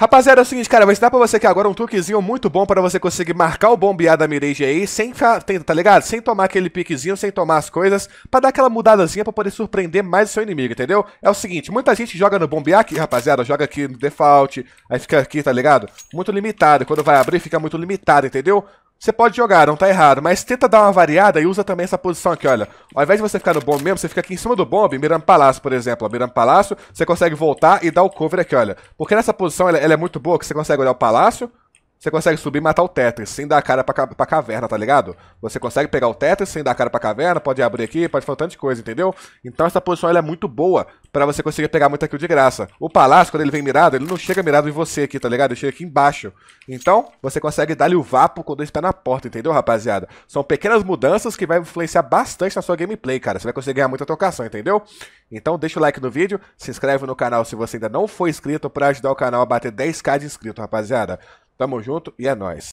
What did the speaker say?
Rapaziada, é o seguinte, cara, vou ensinar pra você aqui agora um truquezinho muito bom pra você conseguir marcar o bombeado da Mirage aí, sem, tá ligado? Sem tomar aquele piquezinho, sem tomar as coisas, pra dar aquela mudadazinha pra poder surpreender mais o seu inimigo, entendeu? É o seguinte, muita gente joga no bombear aqui, rapaziada, joga aqui no default, aí fica aqui, tá ligado? Muito limitado, quando vai abrir fica muito limitado, entendeu? Você pode jogar, não tá errado, mas tenta dar uma variada e usa também essa posição aqui, olha. Ao invés de você ficar no bombe mesmo, você fica aqui em cima do bombe, mirando palácio, por exemplo. mirando palácio, você consegue voltar e dar o cover aqui, olha. Porque nessa posição ela, ela é muito boa, que você consegue olhar o palácio, você consegue subir e matar o Tetris sem dar a cara pra, pra caverna, tá ligado? Você consegue pegar o Tetris sem dar a cara pra caverna, pode abrir aqui, pode fazer um tanto de coisa, entendeu? Então essa posição é muito boa para você conseguir pegar muita kill de graça. O Palácio, quando ele vem mirado, ele não chega mirado em você aqui, tá ligado? Ele chega aqui embaixo. Então, você consegue dar-lhe o vapo com dois pés na porta, entendeu, rapaziada? São pequenas mudanças que vai influenciar bastante na sua gameplay, cara. Você vai conseguir ganhar muita trocação, entendeu? Então deixa o like no vídeo, se inscreve no canal se você ainda não for inscrito para ajudar o canal a bater 10k de inscrito, rapaziada. Tamo junto e é nóis.